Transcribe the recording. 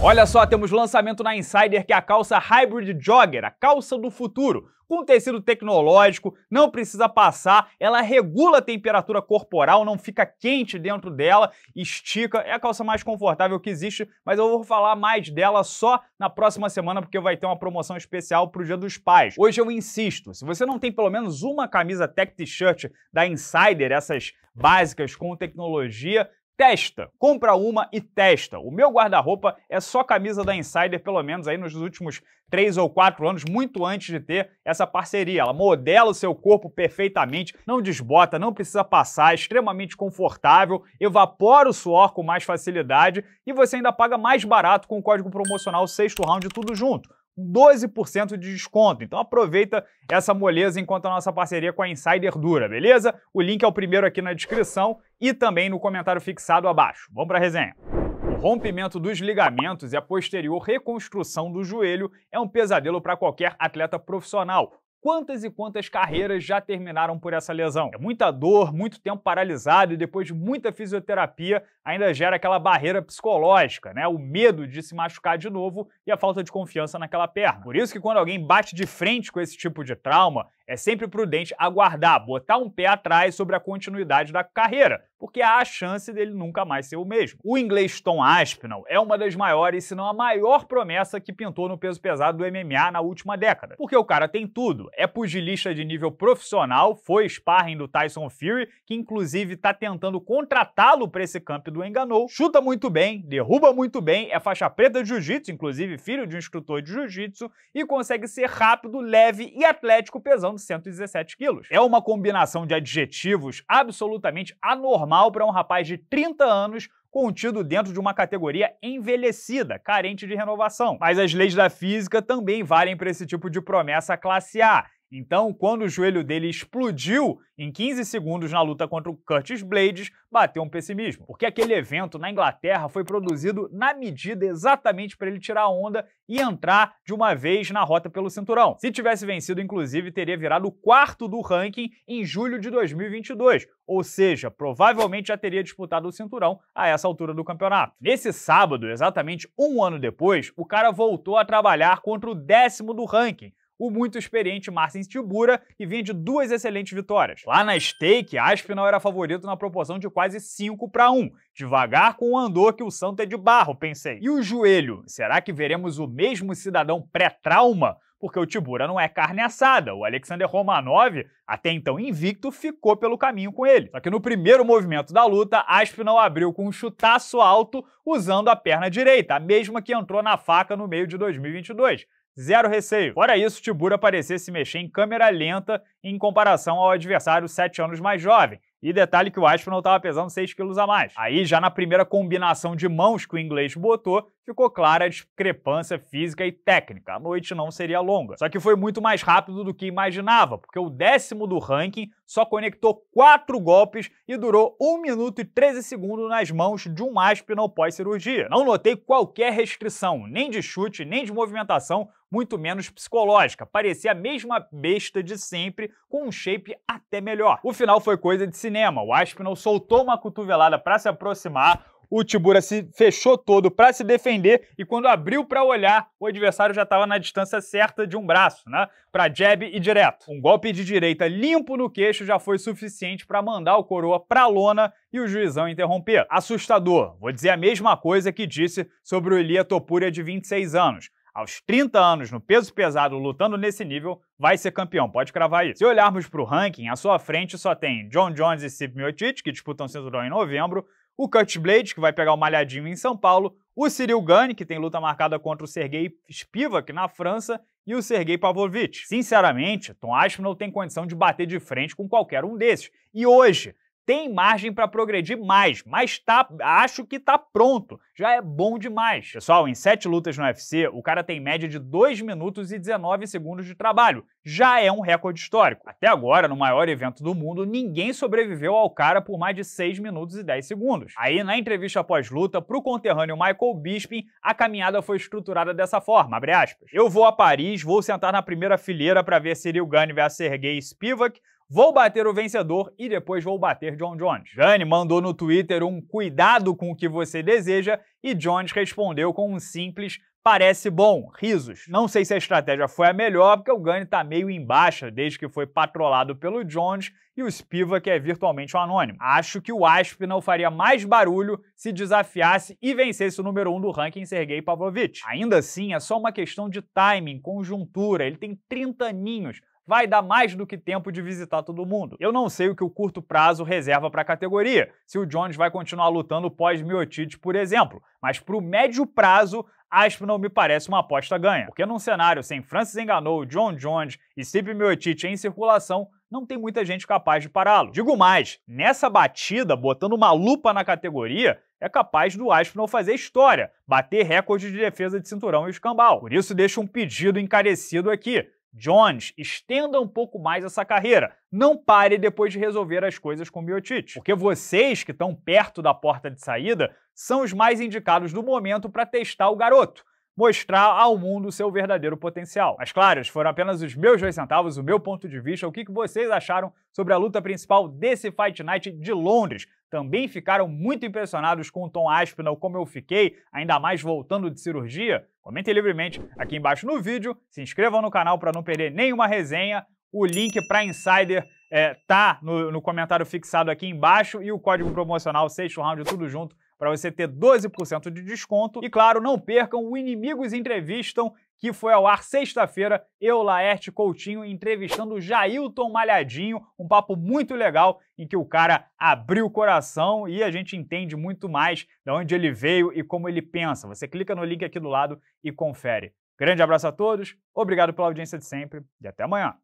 Olha só, temos lançamento na Insider que é a calça Hybrid Jogger, a calça do futuro, com tecido tecnológico, não precisa passar, ela regula a temperatura corporal, não fica quente dentro dela, estica, é a calça mais confortável que existe, mas eu vou falar mais dela só na próxima semana porque vai ter uma promoção especial para o Dia dos Pais. Hoje eu insisto, se você não tem pelo menos uma camisa tech t-shirt da Insider, essas básicas com tecnologia, testa, compra uma e testa. O meu guarda-roupa é só camisa da Insider, pelo menos aí nos últimos três ou quatro anos, muito antes de ter essa parceria. Ela modela o seu corpo perfeitamente, não desbota, não precisa passar, é extremamente confortável, evapora o suor com mais facilidade e você ainda paga mais barato com o código promocional sexto round tudo junto. 12% de desconto. Então aproveita essa moleza enquanto a nossa parceria com a Insider dura, beleza? O link é o primeiro aqui na descrição e também no comentário fixado abaixo. Vamos para a resenha. O rompimento dos ligamentos e a posterior reconstrução do joelho é um pesadelo para qualquer atleta profissional quantas e quantas carreiras já terminaram por essa lesão. É muita dor, muito tempo paralisado e depois de muita fisioterapia ainda gera aquela barreira psicológica, né? O medo de se machucar de novo e a falta de confiança naquela perna. Por isso que quando alguém bate de frente com esse tipo de trauma, é sempre prudente aguardar, botar um pé atrás sobre a continuidade da carreira, porque há a chance dele nunca mais ser o mesmo. O inglês Tom Aspinall é uma das maiores, se não a maior promessa que pintou no peso pesado do MMA na última década, porque o cara tem tudo. É pugilista de nível profissional, foi sparring do Tyson Fury, que inclusive está tentando contratá-lo para esse campo do Enganou, chuta muito bem, derruba muito bem, é faixa preta de jiu-jitsu, inclusive filho de um instrutor de jiu-jitsu, e consegue ser rápido, leve e atlético pesando 117 quilos. É uma combinação de adjetivos absolutamente anormal para um rapaz de 30 anos contido dentro de uma categoria envelhecida, carente de renovação. Mas as leis da física também valem para esse tipo de promessa classe A. Então, quando o joelho dele explodiu em 15 segundos na luta contra o Curtis Blades, bateu um pessimismo, porque aquele evento na Inglaterra foi produzido na medida exatamente para ele tirar a onda e entrar de uma vez na rota pelo cinturão. Se tivesse vencido, inclusive, teria virado o quarto do ranking em julho de 2022, ou seja, provavelmente já teria disputado o cinturão a essa altura do campeonato. Nesse sábado, exatamente um ano depois, o cara voltou a trabalhar contra o décimo do ranking, o muito experiente Marcin Tibura, que vinha de duas excelentes vitórias. Lá na stake, Aspinal era favorito na proporção de quase 5 para 1. Devagar com o andor que o santo é de barro, pensei. E o joelho? Será que veremos o mesmo cidadão pré-trauma? porque o Tibura não é carne assada. O Alexander Romanov, até então invicto, ficou pelo caminho com ele. Só que no primeiro movimento da luta, Aspinal abriu com um chutaço alto usando a perna direita, a mesma que entrou na faca no meio de 2022 zero receio. Fora isso, Tibura parecia se mexer em câmera lenta em comparação ao adversário 7 anos mais jovem. E detalhe que o Aspen não estava pesando 6 quilos a mais. Aí, já na primeira combinação de mãos que o inglês botou, ficou clara a discrepância física e técnica. A noite não seria longa. Só que foi muito mais rápido do que imaginava, porque o décimo do ranking só conectou quatro golpes e durou 1 minuto e 13 segundos nas mãos de um Aspinall pós-cirurgia. Não notei qualquer restrição, nem de chute, nem de movimentação, muito menos psicológica. Parecia a mesma besta de sempre, com um shape até melhor. O final foi coisa de cinema. O Aspinall soltou uma cotovelada para se aproximar, o Tibura se fechou todo para se defender e quando abriu para olhar, o adversário já estava na distância certa de um braço, né? Para jab e direto. Um golpe de direita limpo no queixo já foi suficiente para mandar o Coroa para lona e o juizão interromper. Assustador. Vou dizer a mesma coisa que disse sobre o Elia Topuria de 26 anos aos 30 anos no peso pesado lutando nesse nível, vai ser campeão, pode cravar isso. Se olharmos para o ranking, à sua frente só tem John Jones e Sip Miocic, que disputam o cinturão em novembro, o Cut Blade, que vai pegar o Malhadinho em São Paulo, o Cyril Gane, que tem luta marcada contra o Sergei Spivak na França, e o Sergei Pavlovich. Sinceramente, Tom Aspinall tem condição de bater de frente com qualquer um desses. E hoje, tem margem para progredir mais, mas tá, acho que tá pronto. Já é bom demais. Pessoal, em sete lutas no UFC, o cara tem média de 2 minutos e 19 segundos de trabalho. Já é um recorde histórico. Até agora, no maior evento do mundo, ninguém sobreviveu ao cara por mais de 6 minutos e 10 segundos. Aí, na entrevista pós-luta, pro conterrâneo Michael Bisping, a caminhada foi estruturada dessa forma, abre aspas. Eu vou a Paris, vou sentar na primeira fileira para ver Cyril Gane vs Sergei Spivak, Vou bater o vencedor e depois vou bater John Jones. Gane mandou no Twitter um cuidado com o que você deseja e Jones respondeu com um simples parece bom, risos. Não sei se a estratégia foi a melhor, porque o Gane está meio em baixa desde que foi patrolado pelo Jones e o spiva que é virtualmente um anônimo. Acho que o Asp não faria mais barulho se desafiasse e vencesse o número 1 um do ranking Sergei Pavlovich. Ainda assim, é só uma questão de timing, conjuntura, ele tem 30 ninhos vai dar mais do que tempo de visitar todo mundo. Eu não sei o que o curto prazo reserva para a categoria, se o Jones vai continuar lutando pós miotite por exemplo, mas para o médio prazo, Aspinall me parece uma aposta ganha, porque num cenário sem Francis Enganou, John Jones e Steve Miotic em circulação, não tem muita gente capaz de pará-lo. Digo mais, nessa batida, botando uma lupa na categoria, é capaz do Aspinall fazer história, bater recorde de defesa de cinturão e escambau. Por isso deixo um pedido encarecido aqui. Jones, estenda um pouco mais essa carreira. Não pare depois de resolver as coisas com o Miotite, porque vocês que estão perto da porta de saída são os mais indicados do momento para testar o garoto mostrar ao mundo o seu verdadeiro potencial. Mas claro, foram apenas os meus dois centavos, o meu ponto de vista, o que vocês acharam sobre a luta principal desse Fight Night de Londres também ficaram muito impressionados com o Tom Aspinall, como eu fiquei, ainda mais voltando de cirurgia? Comentem livremente aqui embaixo no vídeo, se inscrevam no canal para não perder nenhuma resenha. O link para Insider é, tá no, no, comentário fixado aqui embaixo e o código promocional sexto round tudo junto para você ter 12% de desconto. E claro, não percam o Inimigos Entrevistam, que foi ao ar sexta-feira, eu, Laerte Coutinho, entrevistando Jailton Malhadinho, um papo muito legal em que o cara abriu o coração e a gente entende muito mais de onde ele veio e como ele pensa. Você clica no link aqui do lado e confere. Grande abraço a todos, obrigado pela audiência de sempre e até amanhã.